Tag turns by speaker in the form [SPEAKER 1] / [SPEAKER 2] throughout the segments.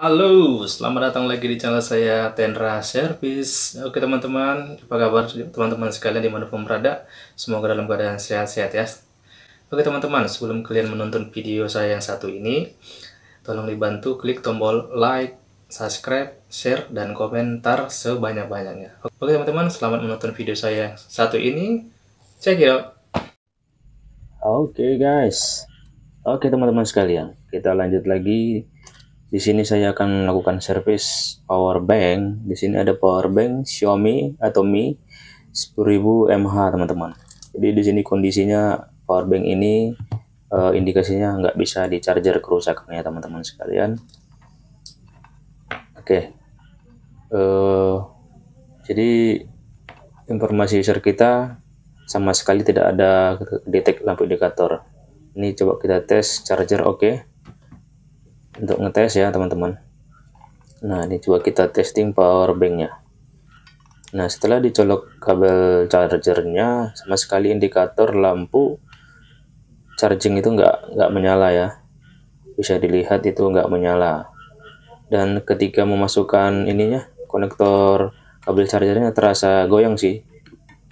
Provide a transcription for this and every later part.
[SPEAKER 1] Halo, selamat datang lagi di channel saya Tenra Service. Oke teman-teman, apa kabar teman-teman sekalian dimanapun berada? Semoga dalam keadaan sehat-sehat ya. Oke teman-teman, sebelum kalian menonton video saya yang satu ini, tolong dibantu klik tombol like, subscribe, share, dan komentar sebanyak-banyaknya. Oke teman-teman, selamat menonton video saya yang satu ini. Check it out. Oke okay, guys, oke teman-teman sekalian, kita lanjut lagi di sini saya akan melakukan service power bank. Di sini ada power bank Xiaomi atau Mi 10.000 mAh teman-teman. Jadi di sini kondisinya power bank ini uh, indikasinya nggak bisa di charger kerusakannya teman-teman sekalian. Oke, okay. uh, eh, jadi informasi user kita sama sekali tidak ada detek lampu indikator. Ini coba kita tes charger oke. Okay untuk ngetes ya teman-teman nah ini coba kita testing power banknya nah setelah dicolok kabel chargernya sama sekali indikator lampu charging itu nggak nggak menyala ya bisa dilihat itu nggak menyala dan ketika memasukkan ininya konektor kabel chargernya terasa goyang sih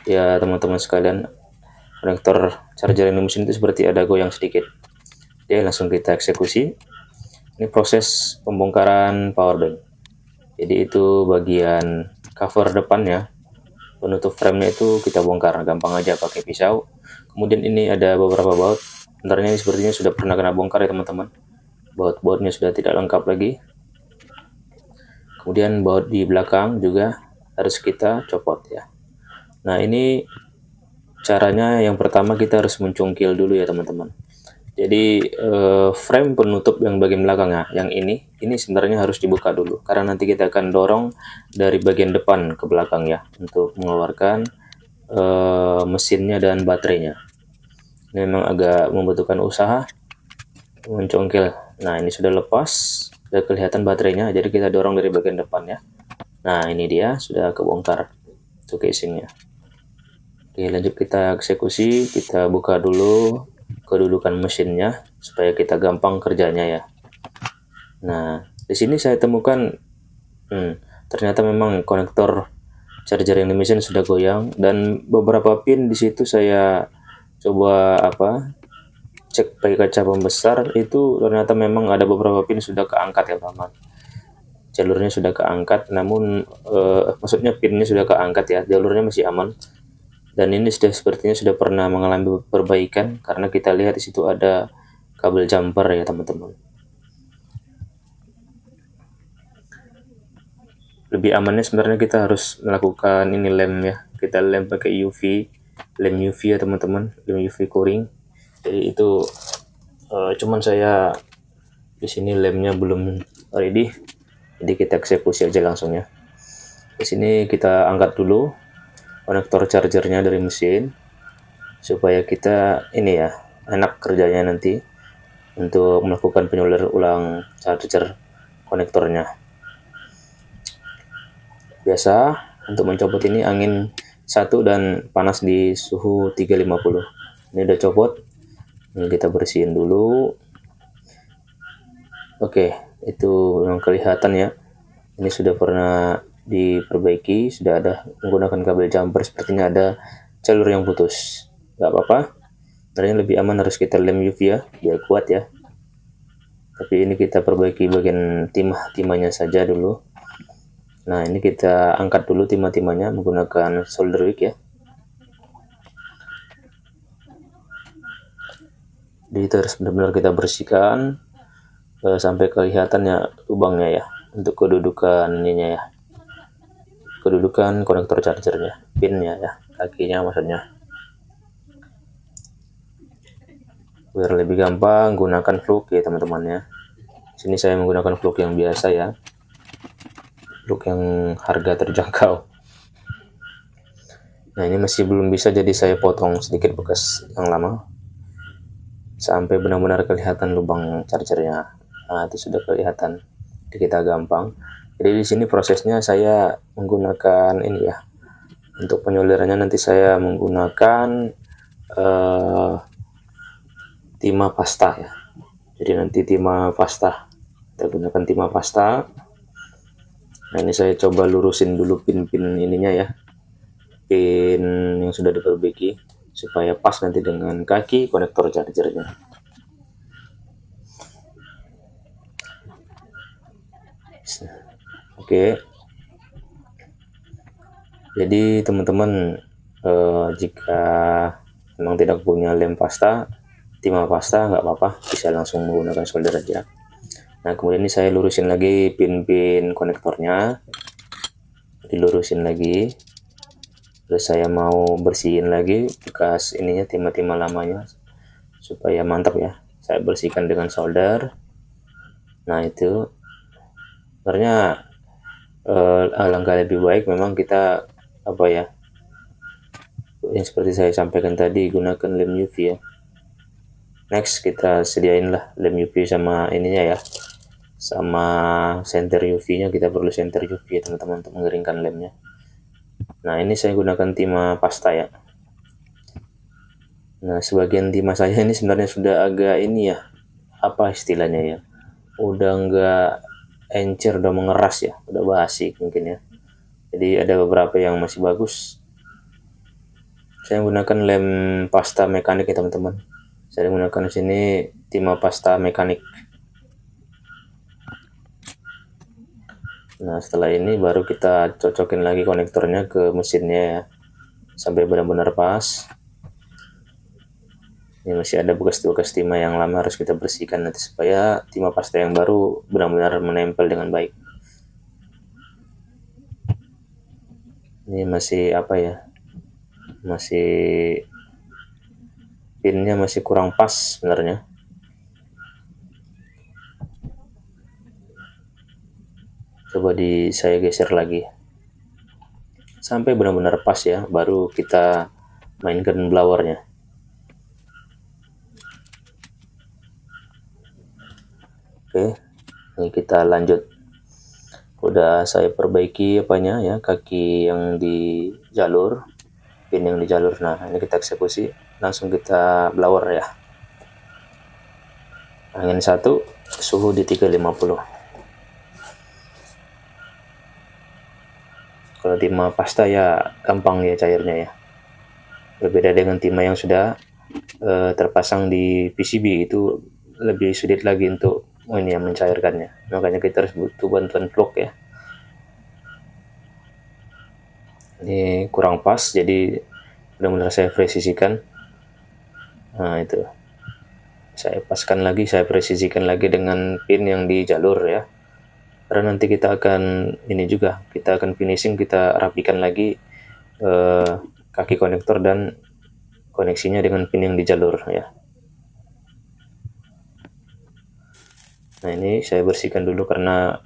[SPEAKER 1] ya teman-teman sekalian konektor charger ini mesin itu seperti ada goyang sedikit oke langsung kita eksekusi ini proses pembongkaran power bank jadi itu bagian cover depannya penutup framenya itu kita bongkar gampang aja pakai pisau kemudian ini ada beberapa baut sebenarnya ini sepertinya sudah pernah kena bongkar ya teman-teman baut-bautnya sudah tidak lengkap lagi kemudian baut di belakang juga harus kita copot ya nah ini caranya yang pertama kita harus mencungkil dulu ya teman-teman jadi uh, frame penutup yang bagian belakang ya, yang ini, ini sebenarnya harus dibuka dulu karena nanti kita akan dorong dari bagian depan ke belakang ya untuk mengeluarkan uh, mesinnya dan baterainya. Ini memang agak membutuhkan usaha mencongkel. Nah ini sudah lepas, sudah kelihatan baterainya, jadi kita dorong dari bagian depan ya. Nah ini dia sudah kebongkar untuk casingnya. Oke lanjut kita eksekusi, kita buka dulu kedudukan mesinnya supaya kita gampang kerjanya ya. Nah, di sini saya temukan hmm, ternyata memang konektor charger yang di mesin sudah goyang dan beberapa pin di situ saya coba apa cek pakai kaca pembesar itu ternyata memang ada beberapa pin sudah keangkat ya paman jalurnya sudah keangkat namun eh, maksudnya pinnya sudah keangkat ya jalurnya masih aman dan ini sudah sepertinya sudah pernah mengalami perbaikan karena kita lihat di situ ada kabel jumper ya teman-teman lebih amannya sebenarnya kita harus melakukan ini lem ya kita lem pakai UV lem UV ya teman-teman lem UV kuring jadi itu uh, cuman saya di sini lemnya belum ready jadi kita eksekusi aja langsungnya. di sini kita angkat dulu konektor chargernya dari mesin supaya kita ini ya enak kerjanya nanti untuk melakukan penyolder ulang charger konektornya biasa untuk mencopot ini angin satu dan panas di suhu 350 ini udah copot ini kita bersihin dulu oke itu yang kelihatan ya ini sudah pernah diperbaiki sudah ada menggunakan kabel jumper sepertinya ada jalur yang putus nggak apa-apa ternyata lebih aman harus kita lem UV ya biar kuat ya tapi ini kita perbaiki bagian timah-timahnya saja dulu nah ini kita angkat dulu timah-timahnya menggunakan solder wick ya jadi itu harus benar-benar kita bersihkan eh, sampai kelihatannya lubangnya ya untuk kedudukan kedudukannya ya kedudukan konektor chargernya pinnya ya kakinya maksudnya biar lebih gampang gunakan fluke ya teman-teman ya sini saya menggunakan fluke yang biasa ya fluke yang harga terjangkau nah ini masih belum bisa jadi saya potong sedikit bekas yang lama sampai benar-benar kelihatan lubang chargernya nah itu sudah kelihatan kita gampang jadi di sini prosesnya saya menggunakan ini ya. Untuk penyolderannya nanti saya menggunakan uh, timah pasta ya. Jadi nanti timah pasta. Kita gunakan timah pasta. Nah, ini saya coba lurusin dulu pin-pin ininya ya. Pin yang sudah diperbaiki supaya pas nanti dengan kaki konektor chargernya. Nah. Oke. Jadi teman-teman eh, jika memang tidak punya lem pasta, timah pasta nggak apa-apa, bisa langsung menggunakan solder aja. Nah kemudian ini saya lurusin lagi pin-pin konektornya, dilurusin lagi. Terus saya mau bersihin lagi bekas ininya timah-timah lamanya supaya mantap ya. Saya bersihkan dengan solder. Nah itu sebenarnya uh, alangkah lebih baik memang kita apa ya yang seperti saya sampaikan tadi gunakan lem UV ya next kita sediain lah lem UV sama ininya ya sama center UV nya kita perlu center UV ya teman-teman untuk mengeringkan lemnya nah ini saya gunakan timah pasta ya nah sebagian timah saya ini sebenarnya sudah agak ini ya apa istilahnya ya udah enggak encer udah mengeras ya udah basi mungkin ya jadi ada beberapa yang masih bagus saya menggunakan lem pasta mekanik ya teman-teman saya menggunakan sini timah pasta mekanik nah setelah ini baru kita cocokin lagi konektornya ke mesinnya ya sampai benar-benar pas ini iya, masih ada bekas-bekas timah yang lama harus kita bersihkan nanti supaya timah pasta yang baru benar-benar menempel dengan baik ini masih apa ya masih pinnya masih kurang pas sebenarnya coba di saya geser lagi sampai benar-benar pas ya baru kita mainkan blowernya oke ini kita lanjut udah saya perbaiki apanya ya kaki yang di jalur pin yang di jalur nah ini kita eksekusi langsung kita blower ya angin satu suhu di 350 kalau timah pasta ya gampang ya cairnya ya berbeda dengan timah yang sudah uh, terpasang di PCB itu lebih sulit lagi untuk Oh, ini yang mencairkannya makanya kita harus butuh bantuan plug ya ini kurang pas jadi benar-benar saya presisikan nah itu saya paskan lagi saya presisikan lagi dengan pin yang di jalur ya karena nanti kita akan ini juga kita akan finishing kita rapikan lagi eh, kaki konektor dan koneksinya dengan pin yang di jalur ya nah ini saya bersihkan dulu karena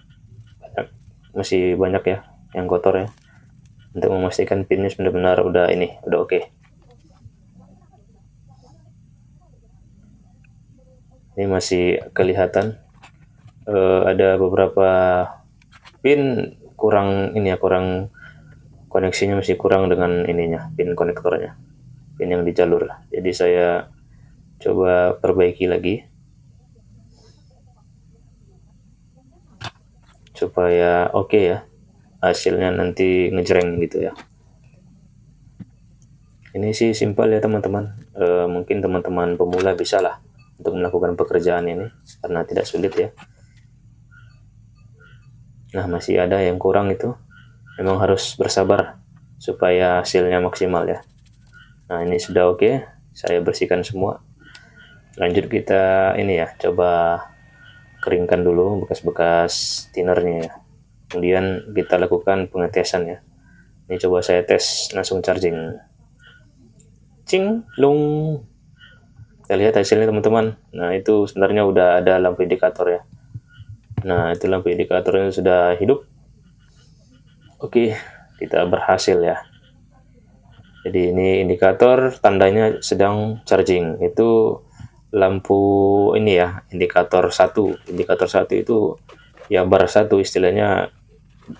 [SPEAKER 1] banyak, masih banyak ya yang kotor ya untuk memastikan pinnya benar-benar udah ini udah oke okay. ini masih kelihatan uh, ada beberapa pin kurang ini ya kurang koneksinya masih kurang dengan ininya pin konektornya pin yang di jalur jadi saya coba perbaiki lagi supaya oke okay ya hasilnya nanti ngejreng gitu ya ini sih simpel ya teman-teman e, mungkin teman-teman pemula bisa lah untuk melakukan pekerjaan ini karena tidak sulit ya nah masih ada yang kurang itu memang harus bersabar supaya hasilnya maksimal ya nah ini sudah oke okay. saya bersihkan semua lanjut kita ini ya coba keringkan dulu bekas-bekas tinernya ya. Kemudian kita lakukan pengetesan ya. Ini coba saya tes langsung charging. Cing, lung. Kita lihat hasilnya teman-teman. Nah itu sebenarnya udah ada lampu indikator ya. Nah itu lampu indikatornya sudah hidup. Oke, kita berhasil ya. Jadi ini indikator tandanya sedang charging. Itu lampu ini ya indikator satu indikator satu itu ya bar satu istilahnya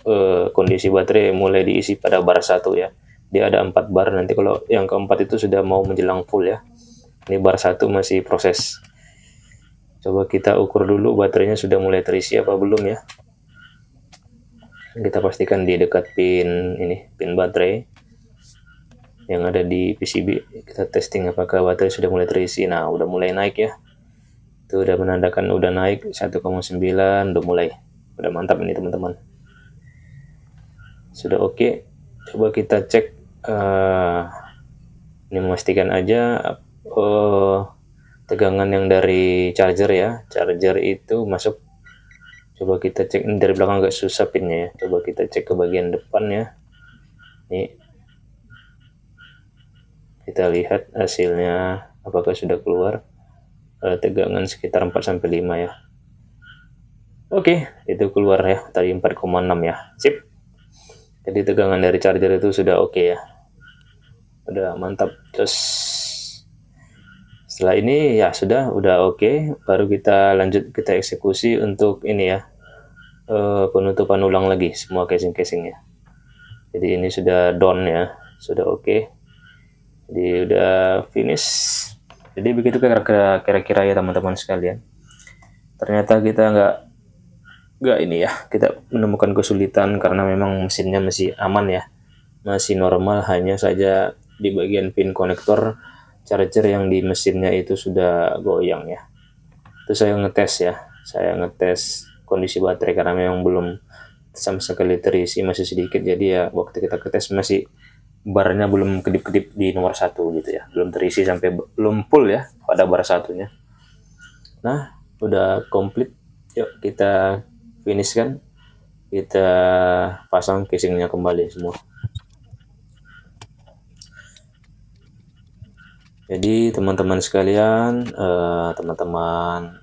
[SPEAKER 1] eh, kondisi baterai mulai diisi pada bar satu ya dia ada empat bar nanti kalau yang keempat itu sudah mau menjelang full ya ini bar satu masih proses coba kita ukur dulu baterainya sudah mulai terisi apa belum ya kita pastikan di dekat pin ini pin baterai yang ada di PCB kita testing apakah baterai sudah mulai terisi nah udah mulai naik ya itu udah menandakan udah naik 1,9 udah mulai udah mantap ini teman-teman sudah oke okay. coba kita cek uh, ini memastikan aja uh, tegangan yang dari charger ya charger itu masuk coba kita cek ini dari belakang agak susah pinnya ya coba kita cek ke bagian depan ya ini kita lihat hasilnya apakah sudah keluar eh, tegangan sekitar 4 sampai 5 ya. Oke, itu keluar ya tadi 4,6 ya. Sip. Jadi tegangan dari charger itu sudah oke okay ya. Udah mantap. Terus setelah ini ya sudah udah oke, okay. baru kita lanjut kita eksekusi untuk ini ya. uh, penutupan ulang lagi semua casing-casingnya. Jadi ini sudah down ya, sudah oke. Okay. Jadi udah finish. Jadi begitu kira-kira ya teman-teman sekalian. Ternyata kita nggak nggak ini ya kita menemukan kesulitan karena memang mesinnya masih aman ya masih normal hanya saja di bagian pin konektor charger yang di mesinnya itu sudah goyang ya itu saya ngetes ya saya ngetes kondisi baterai karena memang belum sama sekali terisi masih sedikit jadi ya waktu kita ketes masih barnya belum kedip-kedip di nomor satu gitu ya belum terisi sampai belum full ya pada bar satunya nah udah komplit yuk kita finish kan kita pasang casingnya kembali semua jadi teman-teman sekalian eh, teman-teman eh,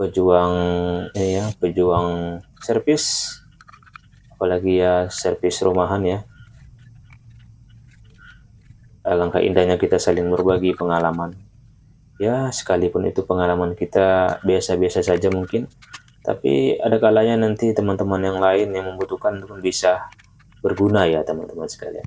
[SPEAKER 1] pejuang ini ya pejuang servis apalagi ya servis rumahan ya Eh, langkah indahnya kita saling berbagi pengalaman ya sekalipun itu pengalaman kita biasa-biasa saja mungkin tapi ada kalanya nanti teman-teman yang lain yang membutuhkan pun bisa berguna ya teman-teman sekalian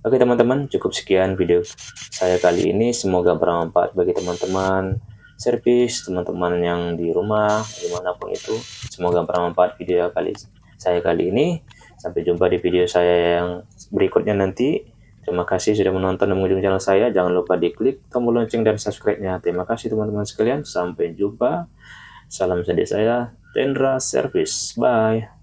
[SPEAKER 1] Oke teman-teman, cukup sekian video saya kali ini. Semoga bermanfaat bagi teman-teman servis, teman-teman yang di rumah, dimanapun itu. Semoga bermanfaat video kali saya kali ini. Sampai jumpa di video saya yang berikutnya nanti. Terima kasih sudah menonton dan mengunjungi channel saya. Jangan lupa diklik tombol lonceng dan subscribe-nya. Terima kasih teman-teman sekalian. Sampai jumpa. Salam sendiri saya, Tendra Service. Bye.